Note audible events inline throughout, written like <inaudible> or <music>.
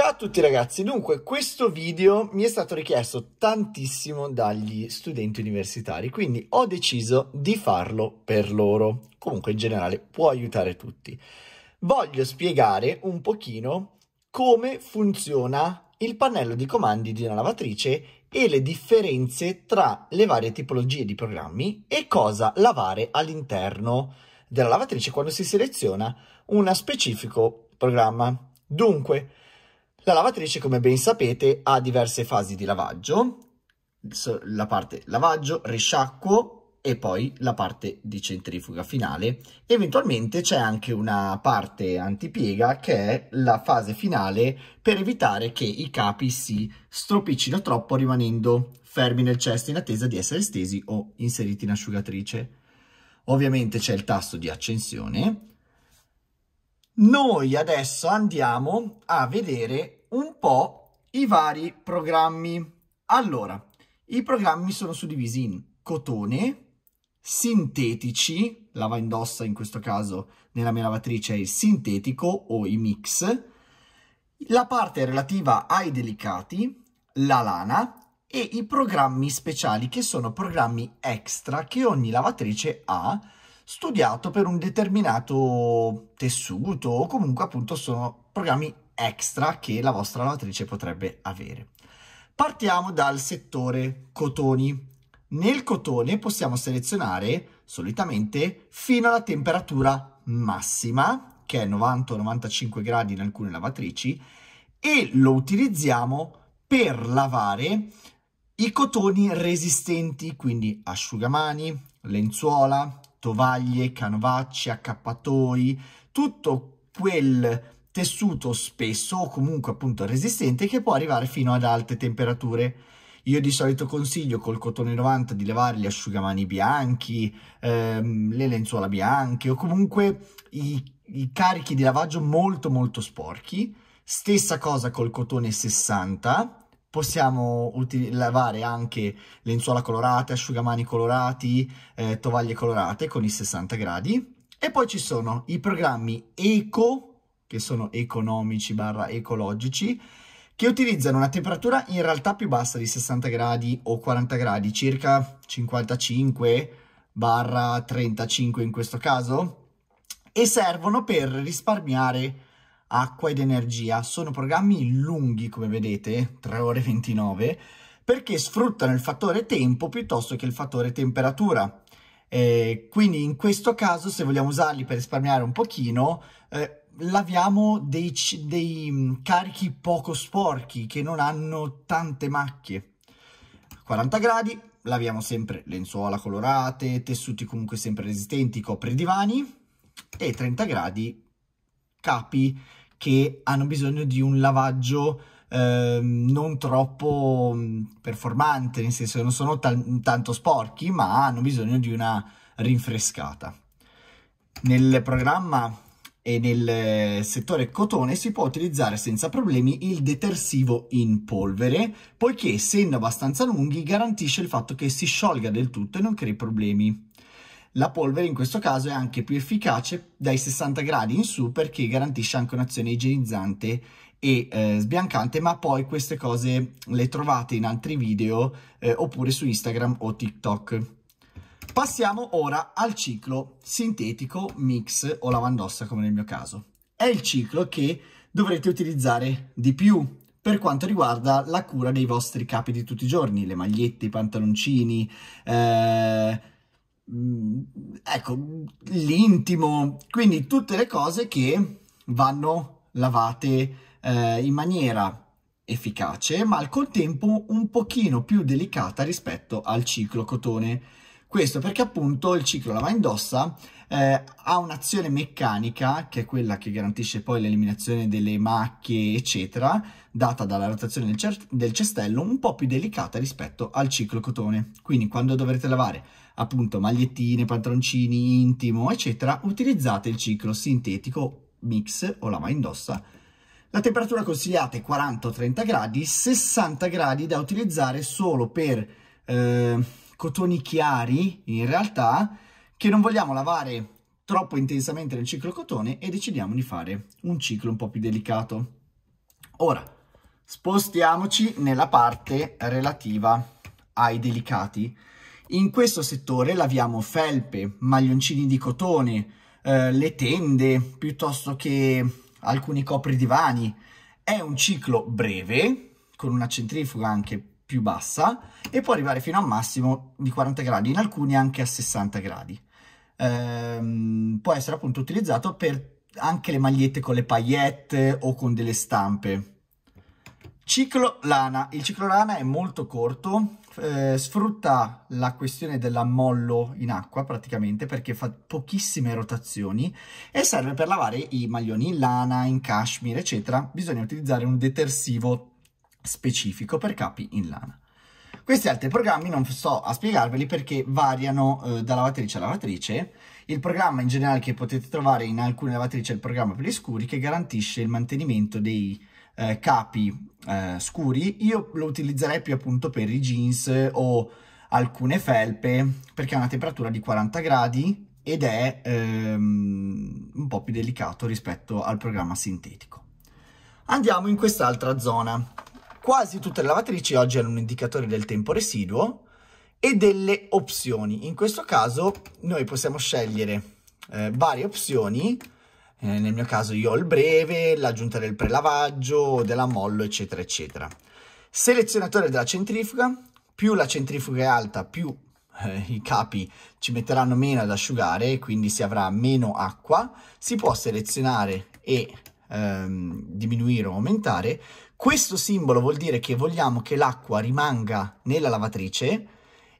Ciao a tutti ragazzi, dunque questo video mi è stato richiesto tantissimo dagli studenti universitari, quindi ho deciso di farlo per loro. Comunque in generale può aiutare tutti. Voglio spiegare un pochino come funziona il pannello di comandi di una lavatrice e le differenze tra le varie tipologie di programmi e cosa lavare all'interno della lavatrice quando si seleziona un specifico programma. Dunque, la lavatrice, come ben sapete, ha diverse fasi di lavaggio, la parte lavaggio, risciacquo e poi la parte di centrifuga finale. Eventualmente c'è anche una parte antipiega che è la fase finale per evitare che i capi si stropiccino troppo rimanendo fermi nel cesto in attesa di essere stesi o inseriti in asciugatrice. Ovviamente c'è il tasto di accensione. Noi adesso andiamo a vedere un po' i vari programmi. Allora, i programmi sono suddivisi in cotone, sintetici, lava indossa in questo caso nella mia lavatrice è il sintetico o i mix, la parte relativa ai delicati, la lana e i programmi speciali che sono programmi extra che ogni lavatrice ha studiato per un determinato tessuto o comunque appunto sono programmi extra che la vostra lavatrice potrebbe avere. Partiamo dal settore cotoni. Nel cotone possiamo selezionare solitamente fino alla temperatura massima, che è 90-95 gradi in alcune lavatrici, e lo utilizziamo per lavare i cotoni resistenti, quindi asciugamani, lenzuola, tovaglie, canovacci, accappatoi, tutto quel tessuto spesso o comunque appunto resistente che può arrivare fino ad alte temperature. Io di solito consiglio col cotone 90 di lavare gli asciugamani bianchi, ehm, le lenzuola bianche o comunque i, i carichi di lavaggio molto molto sporchi. Stessa cosa col cotone 60, possiamo lavare anche lenzuola colorate, asciugamani colorati, eh, tovaglie colorate con i 60 gradi. E poi ci sono i programmi eco che sono economici barra ecologici, che utilizzano una temperatura in realtà più bassa di 60 gradi o 40 gradi, circa 55 barra 35 in questo caso, e servono per risparmiare acqua ed energia. Sono programmi lunghi, come vedete, 3 ore 29, perché sfruttano il fattore tempo piuttosto che il fattore temperatura. Eh, quindi in questo caso, se vogliamo usarli per risparmiare un pochino, eh, laviamo dei, dei mm, carichi poco sporchi che non hanno tante macchie. 40 gradi, laviamo sempre lenzuola colorate, tessuti comunque sempre resistenti, copri divani e 30 gradi capi che hanno bisogno di un lavaggio eh, non troppo mm, performante, nel senso che non sono tanto sporchi ma hanno bisogno di una rinfrescata. Nel programma e nel eh, settore cotone si può utilizzare senza problemi il detersivo in polvere, poiché essendo abbastanza lunghi garantisce il fatto che si sciolga del tutto e non crei problemi. La polvere in questo caso è anche più efficace dai 60 gradi in su perché garantisce anche un'azione igienizzante e eh, sbiancante, ma poi queste cose le trovate in altri video eh, oppure su Instagram o TikTok. Passiamo ora al ciclo sintetico, mix o lavandossa come nel mio caso. È il ciclo che dovrete utilizzare di più per quanto riguarda la cura dei vostri capi di tutti i giorni, le magliette, i pantaloncini, eh, ecco, l'intimo, quindi tutte le cose che vanno lavate eh, in maniera efficace ma al contempo un pochino più delicata rispetto al ciclo cotone questo perché appunto il ciclo lava indossa eh, ha un'azione meccanica che è quella che garantisce poi l'eliminazione delle macchie eccetera data dalla rotazione del, del, cestello un po' più delicata rispetto al ciclo cotone quindi quando dovrete lavare appunto magliettine pantaloncini intimo eccetera utilizzate il ciclo sintetico mix o lava indossa la temperatura consigliata è 40 30 gradi 60 gradi da utilizzare solo per eh, cotoni chiari in realtà che non vogliamo lavare troppo intensamente nel ciclo cotone e decidiamo di fare un ciclo un po' più delicato. Ora, spostiamoci nella parte relativa ai delicati. In questo settore laviamo felpe, maglioncini di cotone, eh, le tende, piuttosto che alcuni copri divani. È un ciclo breve, con una centrifuga anche più bassa e può arrivare fino a un massimo di 40 gradi, in alcuni anche a 60 gradi. Ehm, può essere appunto utilizzato per anche le magliette con le pagliette o con delle stampe. Ciclo lana. Il ciclo lana è molto corto, eh, sfrutta la questione dell'ammollo in acqua praticamente perché fa pochissime rotazioni e serve per lavare i maglioni in lana, in cashmere, eccetera. Bisogna utilizzare un detersivo specifico per capi in lana. Questi altri programmi non sto a spiegarveli perché variano eh, da lavatrice a lavatrice. Il programma in generale che potete trovare in alcune lavatrici è il programma per gli scuri che garantisce il mantenimento dei eh, capi eh, scuri. Io lo utilizzerei più appunto per i jeans o alcune felpe perché ha una temperatura di 40 gradi ed è ehm, un po' più delicato rispetto al programma sintetico. Andiamo in quest'altra zona Quasi tutte le lavatrici oggi hanno un indicatore del tempo residuo e delle opzioni. In questo caso noi possiamo scegliere eh, varie opzioni, eh, nel mio caso io ho il breve, l'aggiunta del prelavaggio, della mollo, eccetera, eccetera. Selezionatore della centrifuga, più la centrifuga è alta, più eh, i capi ci metteranno meno ad asciugare, quindi si avrà meno acqua. Si può selezionare e ehm, diminuire o aumentare questo simbolo vuol dire che vogliamo che l'acqua rimanga nella lavatrice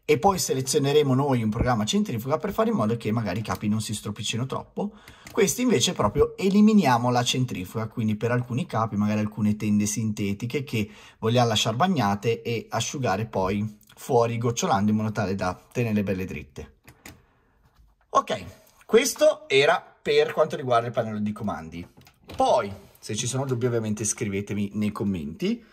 e poi selezioneremo noi un programma centrifuga per fare in modo che magari i capi non si stropiccino troppo. Questi invece proprio eliminiamo la centrifuga, quindi per alcuni capi, magari alcune tende sintetiche che vogliamo lasciare bagnate e asciugare poi fuori gocciolando in modo tale da tenere belle dritte. Ok, questo era per quanto riguarda il pannello di comandi. Poi se ci sono dubbi ovviamente scrivetemi nei commenti.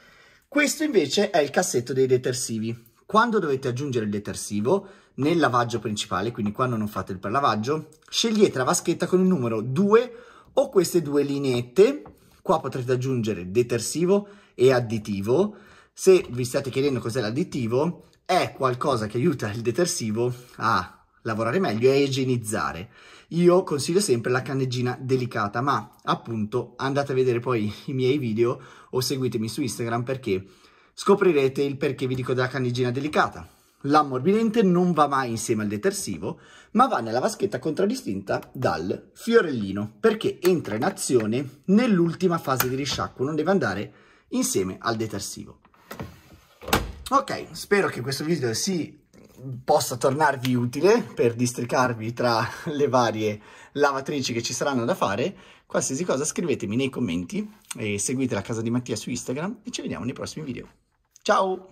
Questo invece è il cassetto dei detersivi. Quando dovete aggiungere il detersivo, nel lavaggio principale, quindi quando non fate il perlavaggio, scegliete la vaschetta con il numero 2 o queste due lineette. Qua potrete aggiungere detersivo e additivo. Se vi state chiedendo cos'è l'additivo, è qualcosa che aiuta il detersivo a lavorare meglio e igienizzare. Io consiglio sempre la canneggina delicata, ma appunto andate a vedere poi i miei video o seguitemi su Instagram perché scoprirete il perché vi dico della canneggina delicata. L'ammorbidente non va mai insieme al detersivo, ma va nella vaschetta contraddistinta dal fiorellino, perché entra in azione nell'ultima fase di risciacquo, non deve andare insieme al detersivo. Ok, spero che questo video si possa tornarvi utile per districarvi tra <laughs> le varie lavatrici che ci saranno da fare. Qualsiasi cosa scrivetemi nei commenti e seguite la casa di Mattia su Instagram e ci vediamo nei prossimi video. Ciao!